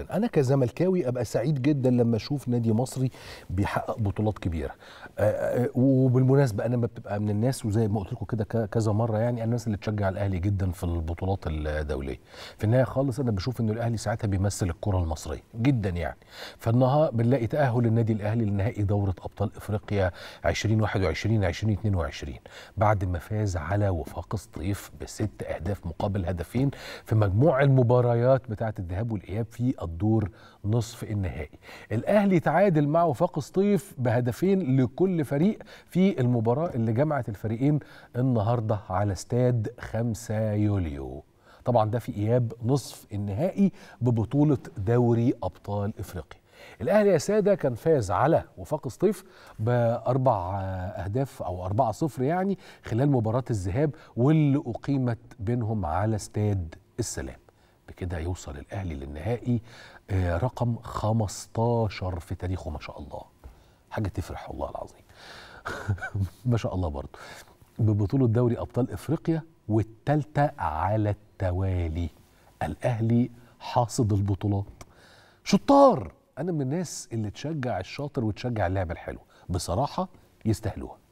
انا كزملكاوي ابقى سعيد جدا لما اشوف نادي مصري بيحقق بطولات كبيره أه، أه، وبالمناسبه انا بتبقى من الناس وزي ما قلت لكم كده كذا مره يعني الناس اللي تشجع الاهلي جدا في البطولات الدوليه في النهايه خالص انا بشوف ان الاهلي ساعتها بيمثل الكره المصريه جدا يعني فالنهار بنلاقي تاهل النادي الاهلي لنهائي دوره ابطال افريقيا 2021 2022 بعد ما فاز على وفاق الصيف بست اهداف مقابل هدفين في مجموع المباريات بتاعه الذهاب والاياب في الدور نصف النهائي الاهلي تعادل مع وفاق سطيف بهدفين لكل فريق في المباراه اللي جمعت الفريقين النهارده على استاد 5 يوليو طبعا ده في اياب نصف النهائي ببطوله دوري ابطال افريقيا الاهلي يا ساده كان فاز على وفاق سطيف باربع اهداف او أربعة صفر يعني خلال مباراه الذهاب واللي اقيمت بينهم على استاد السلام كده يوصل الاهلي للنهائي آه، رقم 15 في تاريخه ما شاء الله حاجه تفرح والله العظيم ما شاء الله برضه ببطوله دوري ابطال افريقيا والثالثه على التوالي الاهلي حاصد البطولات شطار انا من الناس اللي تشجع الشاطر وتشجع اللعبه الحلوه بصراحه يستاهلوها